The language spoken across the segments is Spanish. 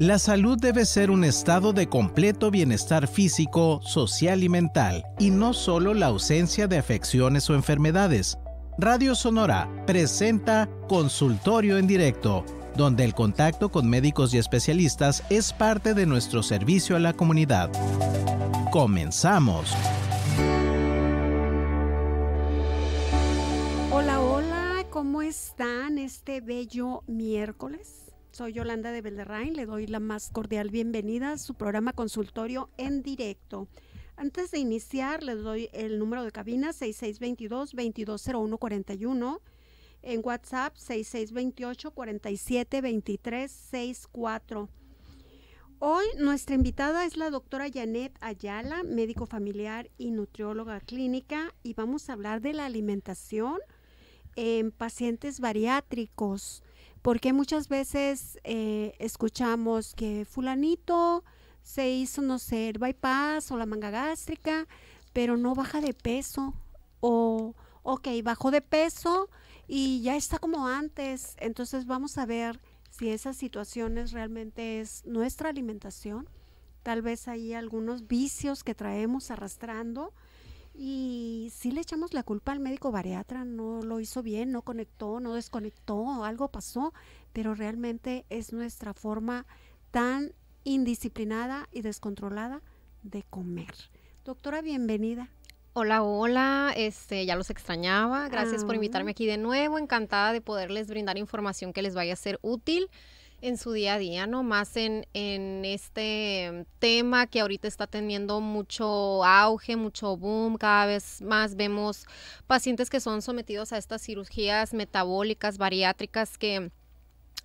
La salud debe ser un estado de completo bienestar físico, social y mental, y no solo la ausencia de afecciones o enfermedades. Radio Sonora presenta Consultorio en Directo, donde el contacto con médicos y especialistas es parte de nuestro servicio a la comunidad. Comenzamos. Hola, hola, ¿cómo están este bello miércoles? Soy Yolanda de Belderrain, le doy la más cordial bienvenida a su programa consultorio en directo. Antes de iniciar, les doy el número de cabina 6622-220141, en WhatsApp 6628-472364. Hoy nuestra invitada es la doctora Janet Ayala, médico familiar y nutrióloga clínica, y vamos a hablar de la alimentación en pacientes bariátricos porque muchas veces eh, escuchamos que fulanito se hizo, no sé, el bypass o la manga gástrica, pero no baja de peso. O, ok, bajó de peso y ya está como antes. Entonces vamos a ver si esas situaciones realmente es nuestra alimentación. Tal vez hay algunos vicios que traemos arrastrando y si le echamos la culpa al médico bariatra, no lo hizo bien, no conectó, no desconectó, algo pasó, pero realmente es nuestra forma tan indisciplinada y descontrolada de comer. Doctora, bienvenida. Hola, hola, este, ya los extrañaba. Gracias por ah. invitarme aquí de nuevo. Encantada de poderles brindar información que les vaya a ser útil en su día a día, ¿no? Más en, este tema que ahorita está teniendo mucho auge, mucho boom, cada vez más vemos pacientes que son sometidos a estas cirugías metabólicas, bariátricas, que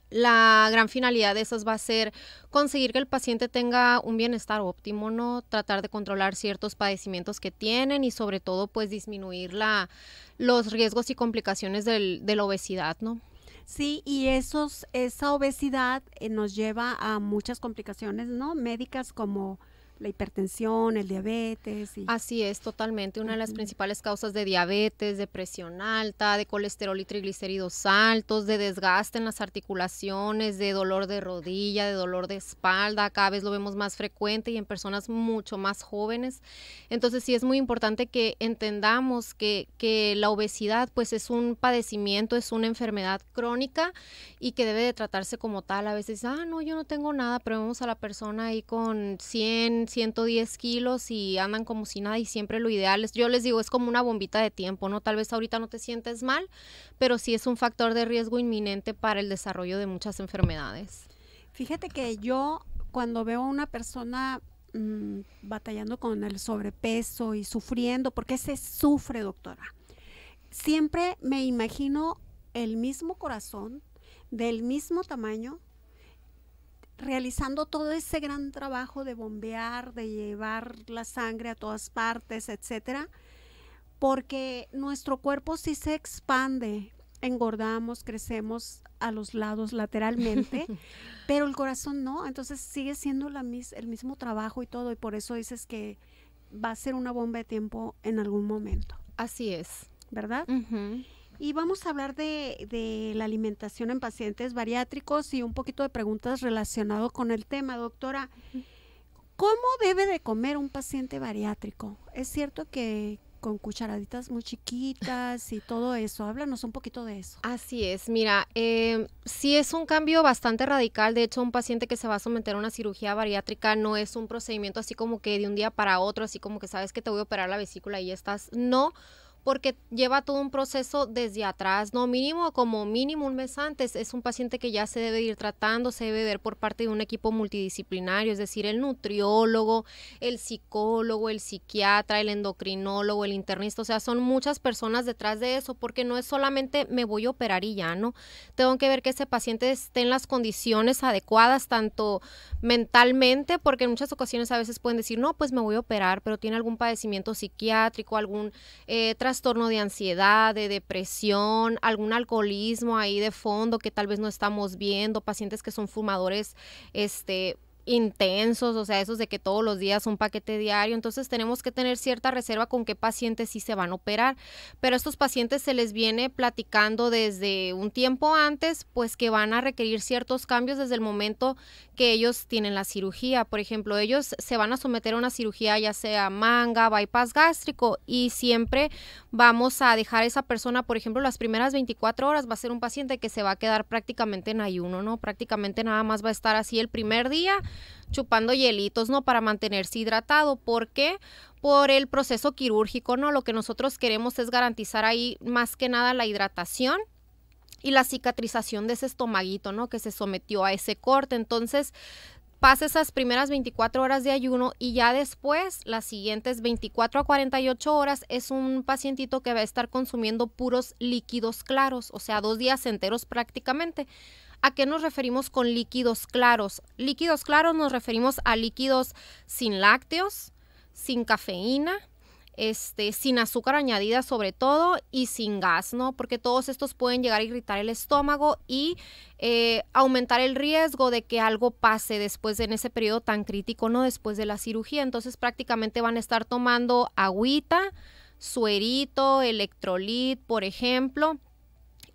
la gran finalidad de esas va a ser conseguir que el paciente tenga un bienestar óptimo, ¿no? Tratar de controlar ciertos padecimientos que tienen y sobre todo pues disminuir la, los riesgos y complicaciones del, de la obesidad, ¿no? Sí, y esos, esa obesidad eh, nos lleva a muchas complicaciones, ¿no? Médicas como la hipertensión, el diabetes. Así es, totalmente. Una de las principales causas de diabetes, de presión alta, de colesterol y triglicéridos altos, de desgaste en las articulaciones, de dolor de rodilla, de dolor de espalda. Cada vez lo vemos más frecuente y en personas mucho más jóvenes. Entonces sí es muy importante que entendamos que, que la obesidad pues es un padecimiento, es una enfermedad crónica y que debe de tratarse como tal. A veces, ah, no, yo no tengo nada, pero vemos a la persona ahí con 100, 110 kilos y andan como si nada y siempre lo ideal es, yo les digo, es como una bombita de tiempo, ¿no? Tal vez ahorita no te sientes mal, pero sí es un factor de riesgo inminente para el desarrollo de muchas enfermedades. Fíjate que yo cuando veo a una persona mm, batallando con el sobrepeso y sufriendo, porque se sufre, doctora, siempre me imagino el mismo corazón del mismo tamaño realizando todo ese gran trabajo de bombear, de llevar la sangre a todas partes, etcétera, porque nuestro cuerpo sí se expande, engordamos, crecemos a los lados lateralmente, pero el corazón no, entonces sigue siendo la el mismo trabajo y todo, y por eso dices que va a ser una bomba de tiempo en algún momento. Así es. ¿Verdad? Y vamos a hablar de, la alimentación en pacientes bariátricos y un poquito de preguntas relacionado con el tema, doctora. ¿Cómo debe de comer un paciente bariátrico? Es cierto que con cucharaditas muy chiquitas y todo eso. Háblanos un poquito de eso. Así es, mira, eh, sí es un cambio bastante radical. De hecho, un paciente que se va a someter a una cirugía bariátrica no es un procedimiento así como que de un día para otro, así como que sabes que te voy a operar la vesícula y ya estás. No, porque lleva todo un proceso desde atrás, no mínimo como mínimo un mes antes. Es un paciente que ya se debe ir tratando, se debe ver por parte de un equipo multidisciplinario, es decir, el nutriólogo, el psicólogo, el psiquiatra, el endocrinólogo, el internista, o sea, son muchas personas detrás de eso, porque no es solamente me voy a operar y ya, ¿no? Tengo que ver que ese paciente esté en las condiciones adecuadas, tanto mentalmente, porque en muchas ocasiones a veces pueden decir, no, pues me voy a operar, pero tiene algún padecimiento psiquiátrico, algún eh, tratamiento trastorno de ansiedad, de depresión, algún alcoholismo ahí de fondo que tal vez no estamos viendo, pacientes que son fumadores, este, intensos, o sea, esos de que todos los días un paquete diario, entonces tenemos que tener cierta reserva con qué pacientes sí se van a operar, pero a estos pacientes se les viene platicando desde un tiempo antes, pues que van a requerir ciertos cambios desde el momento que ellos tienen la cirugía, por ejemplo, ellos se van a someter a una cirugía ya sea manga, bypass gástrico y siempre vamos a dejar a esa persona, por ejemplo, las primeras 24 horas va a ser un paciente que se va a quedar prácticamente en ayuno, ¿no? Prácticamente nada más va a estar así el primer día chupando hielitos, ¿no? Para mantenerse hidratado. porque Por el proceso quirúrgico, ¿no? Lo que nosotros queremos es garantizar ahí más que nada la hidratación y la cicatrización de ese estomaguito, ¿no? Que se sometió a ese corte. Entonces, pasa esas primeras 24 horas de ayuno y ya después, las siguientes 24 a 48 horas, es un pacientito que va a estar consumiendo puros líquidos claros, o sea, dos días enteros prácticamente. ¿A qué nos referimos con líquidos claros? Líquidos claros nos referimos a líquidos sin lácteos, sin cafeína, este, sin azúcar añadida sobre todo y sin gas, ¿no? Porque todos estos pueden llegar a irritar el estómago y eh, aumentar el riesgo de que algo pase después de en ese periodo tan crítico, ¿no? Después de la cirugía. Entonces prácticamente van a estar tomando agüita, suerito, electrolit, por ejemplo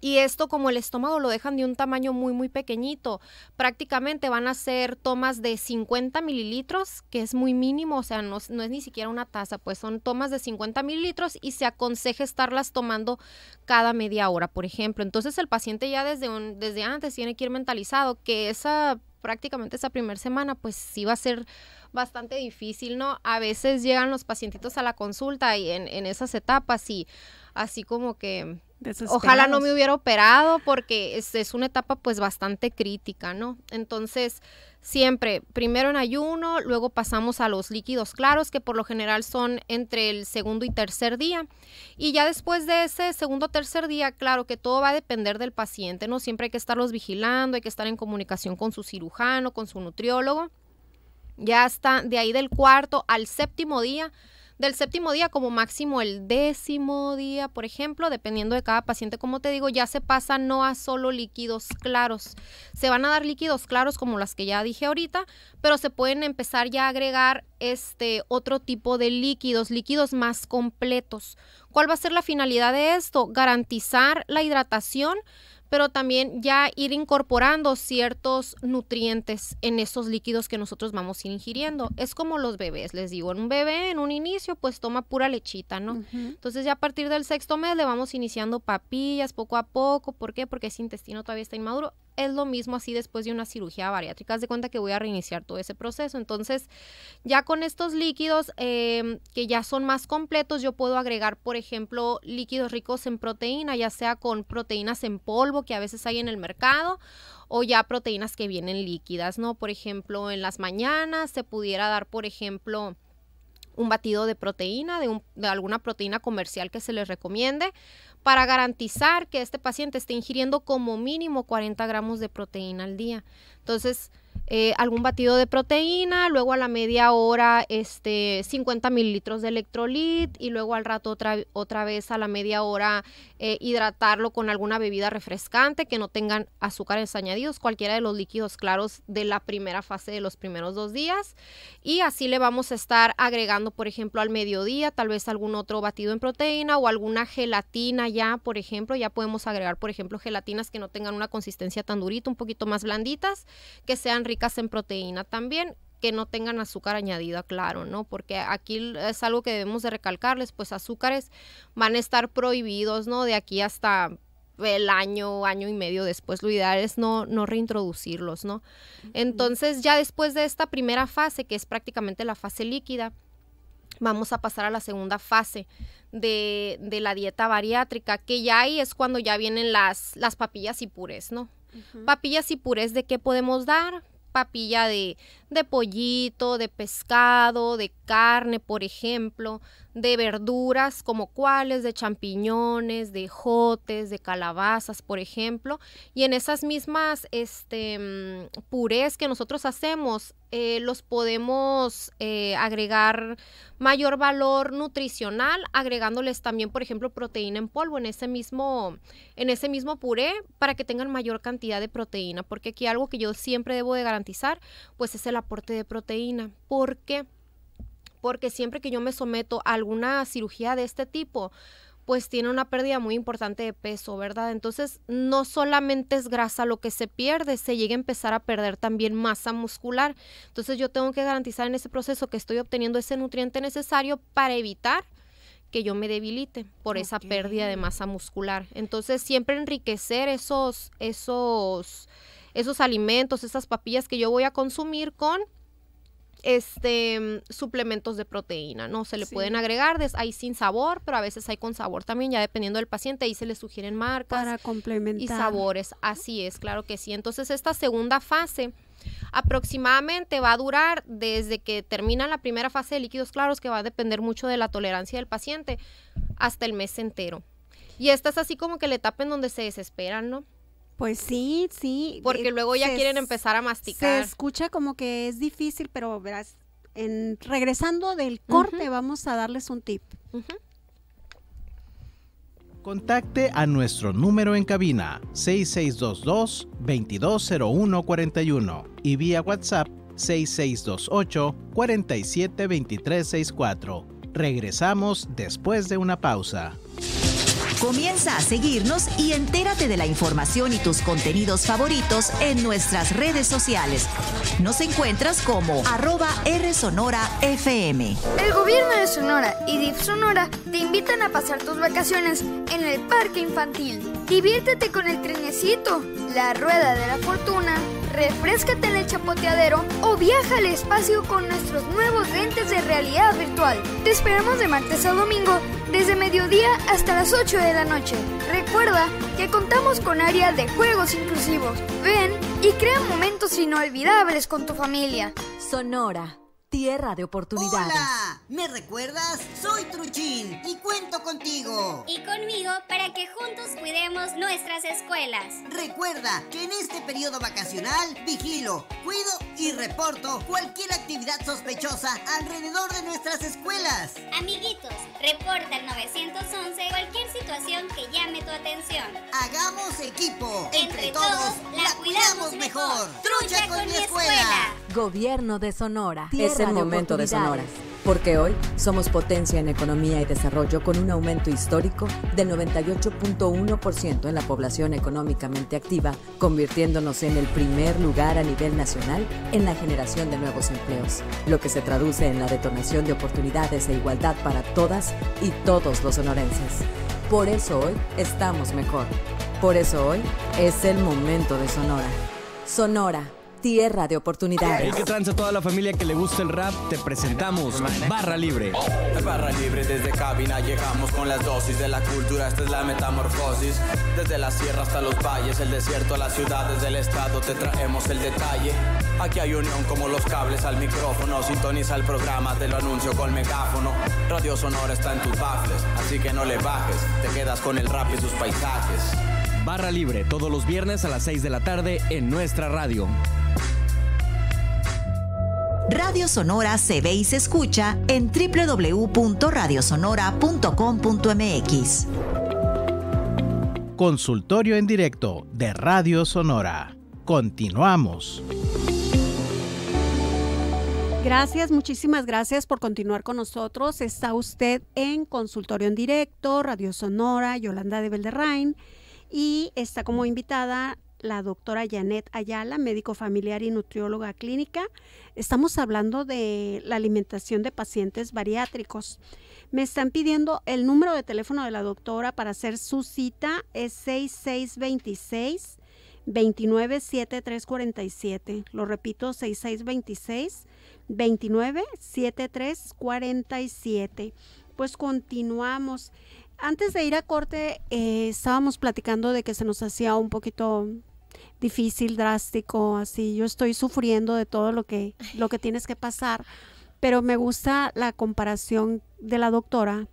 y esto como el estómago lo dejan de un tamaño muy, muy pequeñito. Prácticamente van a ser tomas de 50 mililitros, que es muy mínimo, o sea, no, es ni siquiera una taza, pues son tomas de 50 mililitros y se aconseja estarlas tomando cada media hora, por ejemplo. Entonces el paciente ya desde, un, desde antes tiene que ir mentalizado que esa prácticamente esa primera semana, pues sí va a ser bastante difícil, ¿no? A veces llegan los pacientitos a la consulta y en, en esas etapas y así como que Ojalá no me hubiera operado porque es, una etapa pues bastante crítica, ¿no? Entonces, siempre, primero en ayuno, luego pasamos a los líquidos claros, que por lo general son entre el segundo y tercer día. Y ya después de ese segundo o tercer día, claro que todo va a depender del paciente, ¿no? Siempre hay que estarlos vigilando, hay que estar en comunicación con su cirujano, con su nutriólogo. Ya está de ahí del cuarto al séptimo día del séptimo día como máximo el décimo día, por ejemplo, dependiendo de cada paciente, como te digo, ya se pasa no a solo líquidos claros. Se van a dar líquidos claros como las que ya dije ahorita, pero se pueden empezar ya a agregar este otro tipo de líquidos, líquidos más completos. ¿Cuál va a ser la finalidad de esto? Garantizar la hidratación pero también ya ir incorporando ciertos nutrientes en esos líquidos que nosotros vamos ingiriendo. Es como los bebés, les digo, en un bebé en un inicio pues toma pura lechita, ¿no? Entonces ya a partir del sexto mes le vamos iniciando papillas poco a poco, ¿por qué? Porque ese intestino todavía está inmaduro es lo mismo así después de una cirugía bariátrica. Haz de cuenta que voy a reiniciar todo ese proceso. Entonces, ya con estos líquidos em, que ya son más completos, yo puedo agregar, por ejemplo, líquidos ricos en proteína, ya sea con proteínas en polvo que a veces hay en el mercado o ya proteínas que vienen líquidas, ¿no? Por ejemplo, en las mañanas se pudiera dar, por ejemplo, un batido de proteína, de, alguna proteína comercial que se les recomiende, para garantizar que este paciente esté ingiriendo como mínimo 40 gramos de proteína al día. Entonces, eh, algún batido de proteína, luego a la media hora este, 50 mililitros de electrolit y luego al rato otra, otra vez a la media hora eh, hidratarlo con alguna bebida refrescante que no tengan azúcares añadidos, cualquiera de los líquidos claros de la primera fase de los primeros dos días. Y así le vamos a estar agregando, por ejemplo, al mediodía tal vez algún otro batido en proteína o alguna gelatina ya, por ejemplo, ya podemos agregar, por ejemplo, gelatinas que no tengan una consistencia tan durita, un poquito más blanditas, que sean ricas en proteína también que no tengan azúcar añadida, claro, ¿no? Porque aquí es algo que debemos de recalcarles, pues azúcares van a estar prohibidos, ¿no? De aquí hasta el año, año y medio después, lo ideal es no, no reintroducirlos, ¿no? Entonces ya después de esta primera fase, que es prácticamente la fase líquida, vamos a pasar a la segunda fase de, la dieta bariátrica, que ya ahí es cuando ya vienen las, las papillas y purés, ¿no? Papillas y purés, ¿de qué podemos dar? papilla de, pollito, de pescado, de carne, por ejemplo, de verduras como cuáles, de champiñones, de jotes, de calabazas, por ejemplo. Y en esas mismas este, mm, purés que nosotros hacemos, eh, los podemos eh, agregar mayor valor nutricional, agregándoles también, por ejemplo, proteína en polvo en ese mismo, en ese mismo puré para que tengan mayor cantidad de proteína, porque aquí algo que yo siempre debo de garantizar pues es el aporte de proteína. ¿Por qué? Porque siempre que yo me someto a alguna cirugía de este tipo, pues tiene una pérdida muy importante de peso, ¿verdad? Entonces, no solamente es grasa lo que se pierde, se llega a empezar a perder también masa muscular. Entonces, yo tengo que garantizar en ese proceso que estoy obteniendo ese nutriente necesario para evitar que yo me debilite por esa pérdida de masa muscular. Entonces, siempre enriquecer esos esos esos alimentos, esas papillas que yo voy a consumir con este suplementos de proteína, ¿no? Se le pueden agregar, hay sin sabor, pero a veces hay con sabor también, ya dependiendo del paciente, ahí se le sugieren marcas para complementar y sabores, así es, claro que sí. Entonces, esta segunda fase aproximadamente va a durar desde que termina la primera fase de líquidos claros, que va a depender mucho de la tolerancia del paciente, hasta el mes entero. Y esta es así como que la etapa en donde se desesperan, ¿no? Pues sí, sí. Porque eh, luego ya quieren empezar a masticar. Se escucha como que es difícil, pero verás, en, regresando del corte, vamos a darles un tip. Contacte a nuestro número en cabina 6622-220141 y vía WhatsApp 6628-472364. Regresamos después de una pausa. Comienza a seguirnos y entérate de la información y tus contenidos favoritos en nuestras redes sociales. Nos encuentras como arroba rsonora.fm. El gobierno de Sonora y DIF Sonora te invitan a pasar tus vacaciones en el parque infantil. Diviértete con el trenecito, la rueda de la fortuna refrescate en el chapoteadero o viaja al espacio con nuestros nuevos lentes de realidad virtual. Te esperamos de martes a domingo desde mediodía hasta las 8 de la noche. Recuerda que contamos con área de juegos inclusivos. Ven y crea momentos inolvidables con tu familia. Sonora tierra de oportunidades. ¡Hola! ¿Me recuerdas? Soy Truchín y cuento contigo. Y conmigo para que juntos cuidemos nuestras escuelas. Recuerda que en este periodo vacacional vigilo, cuido y reporto cualquier actividad sospechosa alrededor de nuestras escuelas. Amiguitos, reporta al 911 cualquier situación que llame tu atención. Hagamos equipo. Entre, todos, la cuidamos mejor. Trucha, con, mi escuela. Gobierno de Sonora. Tierra el este momento de Sonora, porque hoy somos potencia en economía y desarrollo con un aumento histórico del 98.1% en la población económicamente activa, convirtiéndonos en el primer lugar a nivel nacional en la generación de nuevos empleos, lo que se traduce en la detonación de oportunidades e igualdad para todas y todos los sonorenses. Por eso hoy estamos mejor. Por eso hoy es el momento de Sonora. Sonora tierra de oportunidades. el que trance toda la familia que le gusta el rap? Te presentamos Barra Libre. Barra Libre desde cabina llegamos con las dosis de la cultura. Esta es la metamorfosis. Desde la sierra hasta los valles, el desierto, a las ciudades del estado, te traemos el detalle. Aquí hay unión como los cables al micrófono. Sintoniza el programa, te lo anuncio con megáfono. Radio Sonora está en tus bafles, así que no le bajes. Te quedas con el rap y sus paisajes. Barra Libre, todos los viernes a las 6 de la tarde en nuestra radio. Radio Sonora se ve y se escucha en www.radiosonora.com.mx. Consultorio en directo de Radio Sonora. Continuamos. Gracias, muchísimas gracias por continuar con nosotros. Está usted en Consultorio en Directo, Radio Sonora, Yolanda de Belderrain, y está como invitada la doctora Janet Ayala, médico familiar y nutrióloga clínica. Estamos hablando de la alimentación de pacientes bariátricos. Me están pidiendo el número de teléfono de la doctora para hacer su cita. Es 6626 297347. Lo repito, 6626 297347. Pues continuamos. Antes de ir a corte, eh, estábamos platicando de que se nos hacía un poquito difícil, drástico, así. Yo estoy sufriendo de todo lo que, lo que tienes que pasar. Pero me gusta la comparación de la doctora,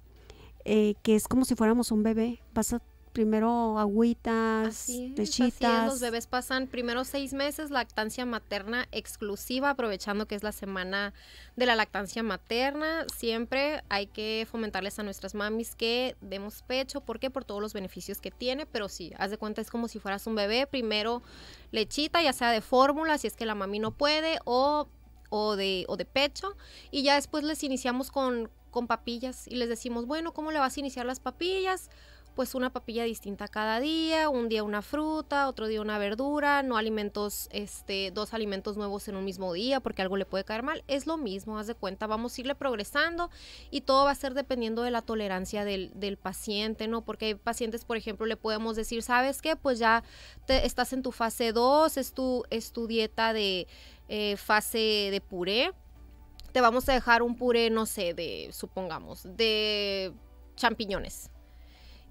eh, que es como si fuéramos un bebé. pasa primero agüitas, lechitas. los bebés pasan primero seis meses lactancia materna exclusiva, aprovechando que es la semana de la lactancia materna. Siempre hay que fomentarles a nuestras mamis que demos pecho. ¿Por qué? Por todos los beneficios que tiene, pero sí, haz de cuenta, es como si fueras un bebé. Primero lechita, ya sea de fórmula, si es que la mami no puede, o, o, de, o de pecho. Y ya después les iniciamos con, con papillas y les decimos, bueno, ¿cómo le vas a iniciar las papillas? pues una papilla distinta cada día, un día una fruta, otro día una verdura, no alimentos, este, dos alimentos nuevos en un mismo día porque algo le puede caer mal, es lo mismo, haz de cuenta, vamos a irle progresando y todo va a ser dependiendo de la tolerancia del, paciente, ¿no? Porque hay pacientes, por ejemplo, le podemos decir, ¿sabes qué? Pues ya te, estás en tu fase 2, es tu, es tu dieta de eh, fase de puré, te vamos a dejar un puré, no sé, de, supongamos, de champiñones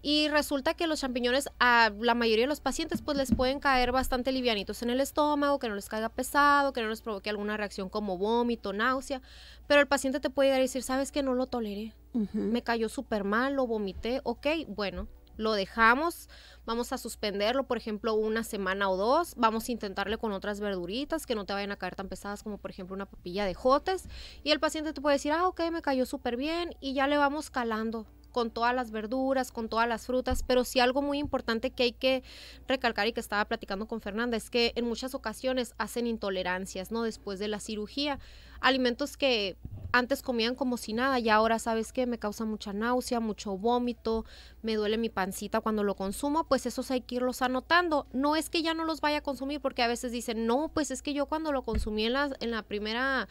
y resulta que los champiñones a la mayoría de los pacientes pues les pueden caer bastante livianitos en el estómago, que no les caiga pesado, que no les provoque alguna reacción como vómito, náusea. Pero el paciente te puede decir, sabes que no lo toleré, me cayó súper mal, lo vomité, ok, bueno, lo dejamos, vamos a suspenderlo, por ejemplo, una semana o dos, vamos a intentarle con otras verduritas que no te vayan a caer tan pesadas como por ejemplo una papilla de jotes y el paciente te puede decir, ah, ok, me cayó súper bien y ya le vamos calando con todas las verduras, con todas las frutas, pero sí algo muy importante que hay que recalcar y que estaba platicando con Fernanda es que en muchas ocasiones hacen intolerancias, ¿no? Después de la cirugía, alimentos que antes comían como si nada y ahora sabes que me causa mucha náusea, mucho vómito, me duele mi pancita cuando lo consumo, pues esos hay que irlos anotando. No es que ya no los vaya a consumir porque a veces dicen, no, pues es que yo cuando lo consumí en la, en la primera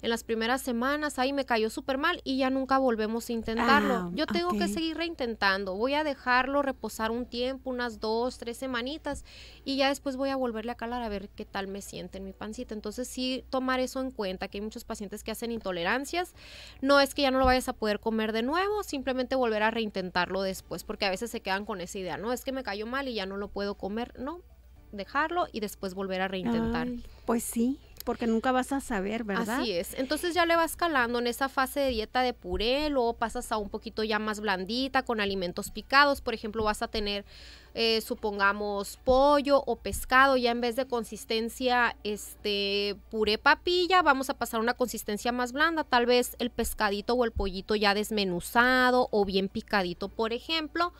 en las primeras semanas, ahí me cayó súper mal y ya nunca volvemos a intentarlo. Ah, Yo tengo que seguir reintentando, voy a dejarlo reposar un tiempo, unas dos, tres semanitas y ya después voy a volverle a calar a ver qué tal me siente en mi pancita. Entonces sí tomar eso en cuenta, que hay muchos pacientes que hacen intolerancias, no es que ya no lo vayas a poder comer de nuevo, simplemente volver a reintentarlo después, porque a veces se quedan con esa idea, no, es que me cayó mal y ya no lo puedo comer, no, dejarlo y después volver a reintentar. pues sí, porque nunca vas a saber, ¿verdad? Así es. Entonces ya le vas calando en esa fase de dieta de puré, luego pasas a un poquito ya más blandita con alimentos picados. Por ejemplo, vas a tener, eh, supongamos, pollo o pescado. Ya en vez de consistencia este, puré papilla, vamos a pasar a una consistencia más blanda. Tal vez el pescadito o el pollito ya desmenuzado o bien picadito, por ejemplo.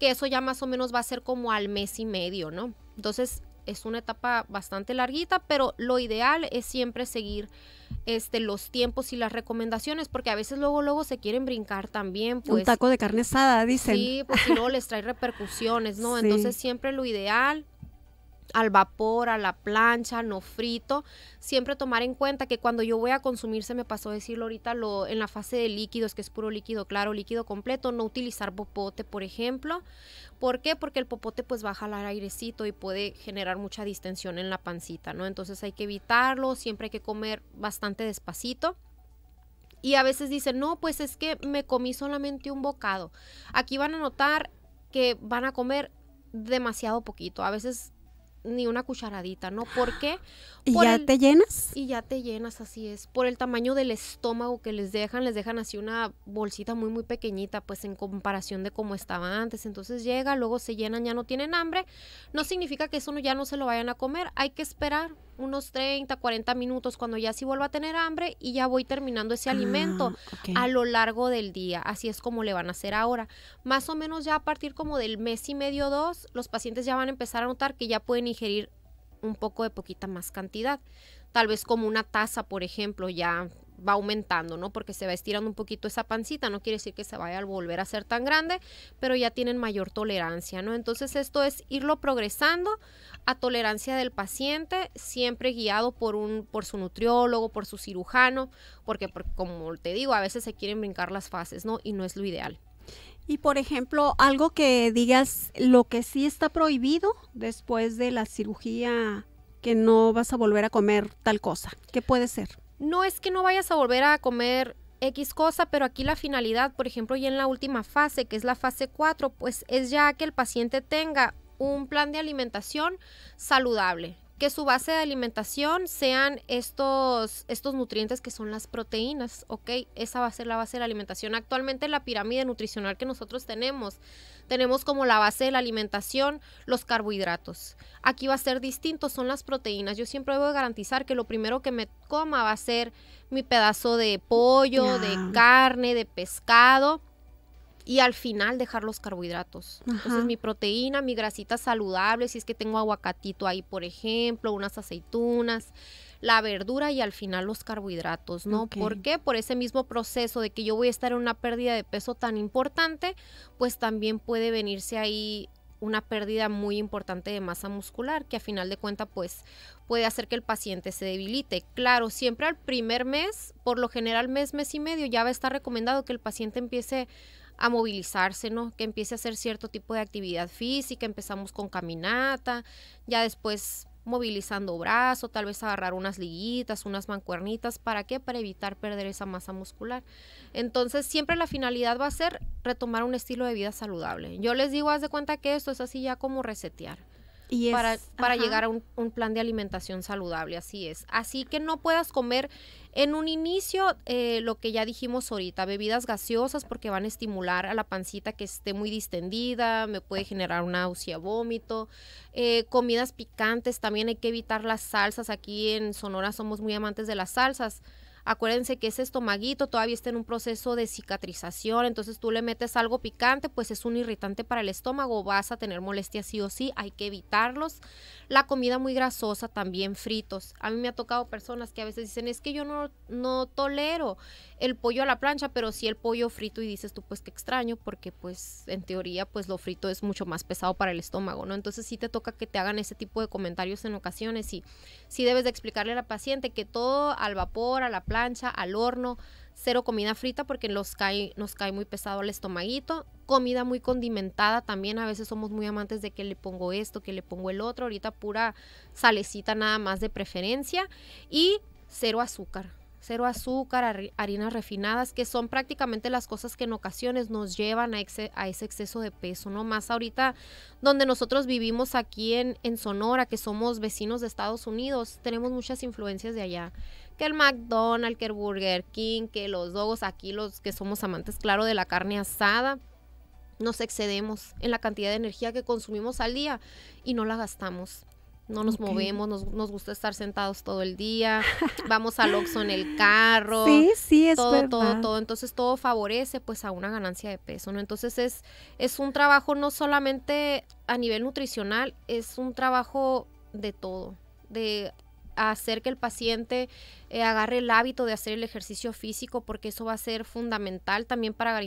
Que eso ya más o menos va a ser como al mes y medio, ¿no? Entonces es una etapa bastante larguita, pero lo ideal es siempre seguir este, los tiempos y las recomendaciones, porque a veces luego, luego se quieren brincar también. Pues, Un taco de carne asada, dicen. Sí, si pues, no les trae repercusiones, ¿no? Entonces siempre lo ideal al vapor, a la plancha, no frito. Siempre tomar en cuenta que cuando yo voy a consumir, se me pasó decirlo ahorita, lo, en la fase de líquidos, que es puro líquido claro, líquido completo, no utilizar popote, por ejemplo. ¿Por qué? Porque el popote pues va a jalar airecito y puede generar mucha distensión en la pancita, ¿no? Entonces hay que evitarlo, siempre hay que comer bastante despacito. Y a veces dicen, no, pues es que me comí solamente un bocado. Aquí van a notar que van a comer demasiado poquito. A veces ni una cucharadita, ¿no? ¿Por qué? ¿Y ya te llenas? Y ya te llenas, así es. Por el tamaño del estómago que les dejan, les dejan así una bolsita muy, muy pequeñita, pues en comparación de cómo estaba antes. Entonces llega, luego se llenan, ya no tienen hambre. No significa que eso no, ya no se lo vayan a comer, hay que esperar unos 30, 40 minutos cuando ya sí vuelva a tener hambre y ya voy terminando ese ah, alimento a lo largo del día. Así es como le van a hacer ahora. Más o menos ya a partir como del mes y medio, dos, los pacientes ya van a empezar a notar que ya pueden ingerir un poco de poquita más cantidad. Tal vez como una taza, por ejemplo, ya va aumentando, ¿no? Porque se va estirando un poquito esa pancita, no quiere decir que se vaya a volver a ser tan grande, pero ya tienen mayor tolerancia, ¿no? Entonces esto es irlo progresando a tolerancia del paciente, siempre guiado por un por su nutriólogo, por su cirujano, porque, porque como te digo, a veces se quieren brincar las fases, ¿no? Y no es lo ideal. Y por ejemplo, algo que digas lo que sí está prohibido después de la cirugía que no vas a volver a comer tal cosa, ¿qué puede ser? no es que no vayas a volver a comer X cosa, pero aquí la finalidad, por ejemplo, ya en la última fase, que es la fase 4, pues es ya que el paciente tenga un plan de alimentación saludable que su base de alimentación sean estos, estos nutrientes que son las proteínas, ¿ok? Esa va a ser la base de la alimentación. Actualmente la pirámide nutricional que nosotros tenemos, tenemos como la base de la alimentación los carbohidratos. Aquí va a ser distinto, son las proteínas. Yo siempre debo garantizar que lo primero que me coma va a ser mi pedazo de pollo, de carne, de pescado y al final dejar los carbohidratos. Entonces mi proteína, mi grasita saludable, si es que tengo aguacatito ahí, por ejemplo, unas aceitunas, la verdura y al final los carbohidratos, ¿no? porque ¿Por qué? Por ese mismo proceso de que yo voy a estar en una pérdida de peso tan importante, pues también puede venirse ahí una pérdida muy importante de masa muscular que a final de cuenta pues puede hacer que el paciente se debilite. Claro, siempre al primer mes, por lo general mes, mes y medio, ya va a estar recomendado que el paciente empiece a movilizarse, ¿no? Que empiece a hacer cierto tipo de actividad física, empezamos con caminata, ya después movilizando brazo, tal vez agarrar unas liguitas, unas mancuernitas, ¿para qué? Para evitar perder esa masa muscular. Entonces, siempre la finalidad va a ser retomar un estilo de vida saludable. Yo les digo, haz de cuenta que esto es así ya como resetear para, llegar a un, plan de alimentación saludable, así es. Así que no puedas comer en un inicio eh, lo que ya dijimos ahorita, bebidas gaseosas porque van a estimular a la pancita que esté muy distendida, me puede generar náusea, vómito, eh, comidas picantes, también hay que evitar las salsas, aquí en Sonora somos muy amantes de las salsas Acuérdense que ese estomaguito todavía está en un proceso de cicatrización, entonces tú le metes algo picante, pues es un irritante para el estómago, vas a tener molestias sí o sí, hay que evitarlos. La comida muy grasosa, también fritos. A mí me ha tocado personas que a veces dicen, es que yo no, no tolero el pollo a la plancha, pero sí el pollo frito y dices tú, pues qué extraño, porque pues en teoría pues lo frito es mucho más pesado para el estómago, ¿no? Entonces sí te toca que te hagan ese tipo de comentarios en ocasiones y sí debes de explicarle a la paciente que todo al vapor, a la plancha, al horno, cero comida frita porque nos cae, nos cae muy pesado el estomaguito, comida muy condimentada también, a veces somos muy amantes de que le pongo esto, que le pongo el otro, ahorita pura salecita nada más de preferencia y cero azúcar cero azúcar, harinas refinadas, que son prácticamente las cosas que en ocasiones nos llevan a, ese exceso de peso, ¿no? Más ahorita donde nosotros vivimos aquí en, en Sonora, que somos vecinos de Estados Unidos, tenemos muchas influencias de allá que el McDonald's, que el Burger King, que los dogos, aquí los que somos amantes, claro, de la carne asada, nos excedemos en la cantidad de energía que consumimos al día y no la gastamos. No nos movemos, nos, nos, gusta estar sentados todo el día, vamos al Oxxo en el carro. Sí, sí, es todo, verdad. todo, todo. Entonces todo favorece pues a una ganancia de peso, ¿no? Entonces es, es un trabajo no solamente a nivel nutricional, es un trabajo de todo, de hacer que el paciente eh, agarre el hábito de hacer el ejercicio físico porque eso va a ser fundamental también para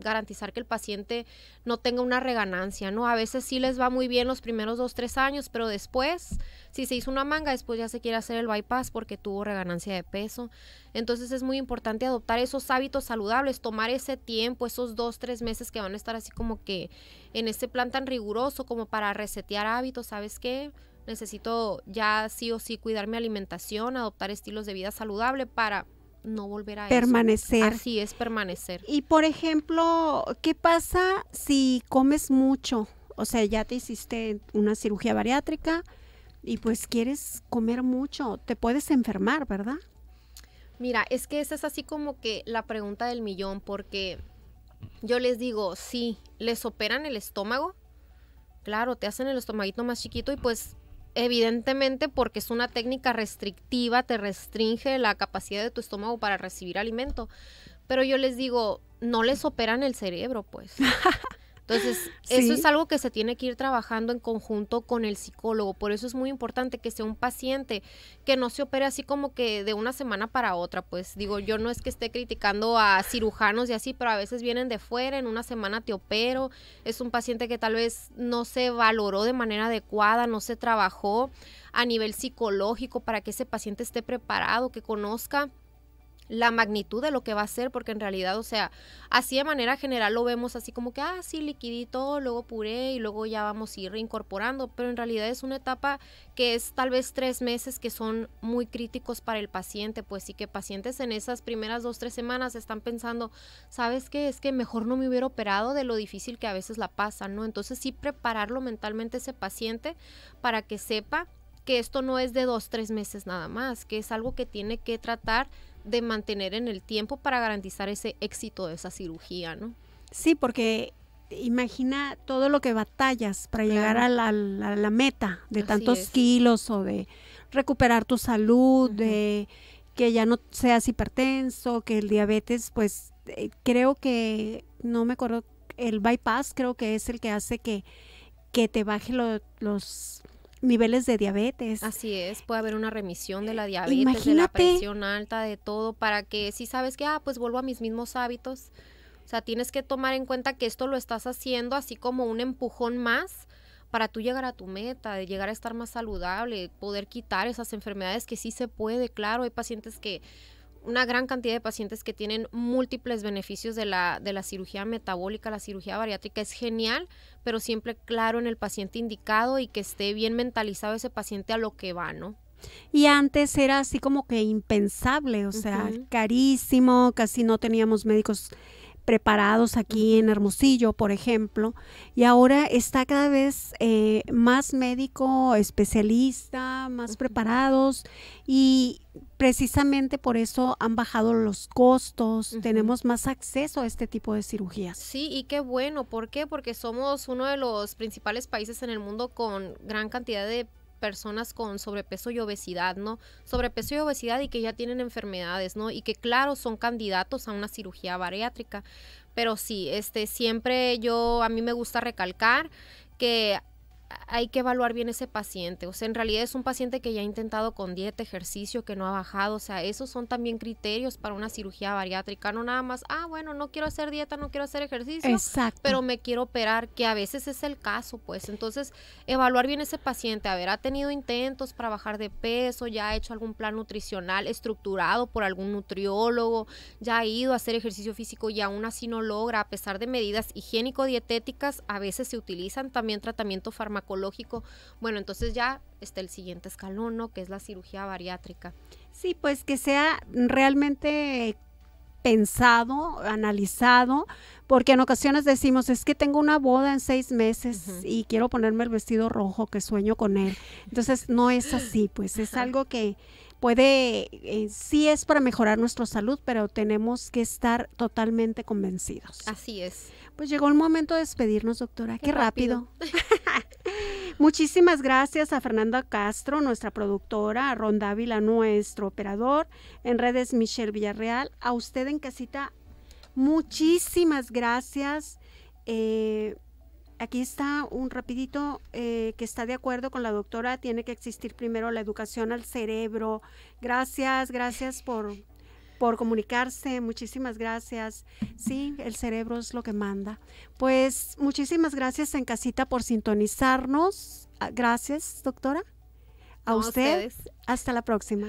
garantizar que el paciente no tenga una reganancia, ¿no? A veces sí les va muy bien los primeros dos, tres años, pero después, si se hizo una manga, después ya se quiere hacer el bypass porque tuvo reganancia de peso. Entonces es muy importante adoptar esos hábitos saludables, tomar ese tiempo, esos dos, tres meses que van a estar así como que en este plan tan riguroso como para resetear hábitos, ¿sabes qué? necesito ya sí o sí cuidar mi alimentación, adoptar estilos de vida saludable para no volver a permanecer. Así es, permanecer. Y por ejemplo, ¿qué pasa si comes mucho? O sea, ya te hiciste una cirugía bariátrica y pues quieres comer mucho, te puedes enfermar, ¿verdad? Mira, es que esa es así como que la pregunta del millón, porque yo les digo, sí, les operan el estómago, claro, te hacen el estomaguito más chiquito y pues evidentemente porque es una técnica restrictiva, te restringe la capacidad de tu estómago para recibir alimento. Pero yo les digo, no les operan el cerebro, pues. Entonces, eso es algo que se tiene que ir trabajando en conjunto con el psicólogo. Por eso es muy importante que sea un paciente que no se opere así como que de una semana para otra. Pues digo, yo no es que esté criticando a cirujanos y así, pero a veces vienen de fuera, en una semana te opero. Es un paciente que tal vez no se valoró de manera adecuada, no se trabajó a nivel psicológico para que ese paciente esté preparado, que conozca la magnitud de lo que va a ser, porque en realidad, o sea, así de manera general lo vemos así como que, ah, sí, liquidito, luego puré y luego ya vamos a ir reincorporando, pero en realidad es una etapa que es tal vez tres meses que son muy críticos para el paciente, pues sí que pacientes en esas primeras dos, tres semanas están pensando, ¿sabes qué? Es que mejor no me hubiera operado de lo difícil que a veces la pasa, ¿no? Entonces sí prepararlo mentalmente ese paciente para que sepa que esto no es de dos, tres meses nada más, que es algo que tiene que tratar de mantener en el tiempo para garantizar ese éxito de esa cirugía, ¿no? Sí, porque imagina todo lo que batallas para llegar a la, meta de tantos kilos o de recuperar tu salud, de que ya no seas hipertenso, que el diabetes, pues eh, creo que, no me acuerdo, el bypass creo que es el que hace que, que te baje los niveles de diabetes. Así es, puede haber una remisión de la diabetes, de la presión alta, de todo, para que si sabes que, ah, pues vuelvo a mis mismos hábitos. O sea, tienes que tomar en cuenta que esto lo estás haciendo así como un empujón más para tú llegar a tu meta, de llegar a estar más saludable, poder quitar esas enfermedades que sí se puede, claro, hay pacientes que una gran cantidad de pacientes que tienen múltiples beneficios de la, de la cirugía metabólica, la cirugía bariátrica es genial, pero siempre claro en el paciente indicado y que esté bien mentalizado ese paciente a lo que va, ¿no? Y antes era así como que impensable, o sea, carísimo, casi no teníamos médicos preparados aquí en Hermosillo, por ejemplo, y ahora está cada vez eh, más médico especialista, más preparados, y precisamente por eso han bajado los costos, tenemos más acceso a este tipo de cirugías. Sí, y qué bueno, ¿por qué? Porque somos uno de los principales países en el mundo con gran cantidad de personas con sobrepeso y obesidad, ¿no? Sobrepeso y obesidad y que ya tienen enfermedades, ¿no? Y que claro, son candidatos a una cirugía bariátrica. Pero sí, este siempre yo a mí me gusta recalcar que hay que evaluar bien ese paciente. O sea, en realidad es un paciente que ya ha intentado con dieta, ejercicio, que no ha bajado. O sea, esos son también criterios para una cirugía bariátrica. No nada más, ah, bueno, no quiero hacer dieta, no quiero hacer ejercicio, Exacto. pero me quiero operar, que a veces es el caso, pues. Entonces, evaluar bien ese paciente. A ha tenido intentos para bajar de peso, ya ha hecho algún plan nutricional estructurado por algún nutriólogo, ya ha ido a hacer ejercicio físico y aún así no logra, a pesar de medidas higiénico-dietéticas, a veces se utilizan también tratamientos farmacológico farmacológico. Bueno, entonces ya está el siguiente escalón, ¿no? Que es la cirugía bariátrica. Sí, pues que sea realmente pensado, analizado, porque en ocasiones decimos, es que tengo una boda en seis meses y quiero ponerme el vestido rojo que sueño con él. Entonces, no es así, pues es algo que puede, eh, sí es para mejorar nuestra salud, pero tenemos que estar totalmente convencidos. Así es. Pues llegó el momento de despedirnos, doctora. Qué, rápido. Muchísimas gracias a Fernanda Castro, nuestra productora, a Ron Dávila, nuestro operador, en redes Michelle Villarreal, a usted en casita, muchísimas gracias. Eh, aquí está un rapidito eh, que está de acuerdo con la doctora, tiene que existir primero la educación al cerebro. Gracias, gracias por por comunicarse. Muchísimas gracias. Sí, el cerebro es lo que manda. Pues muchísimas gracias en casita por sintonizarnos. Ah, gracias, doctora. A, ustedes. Hasta la próxima.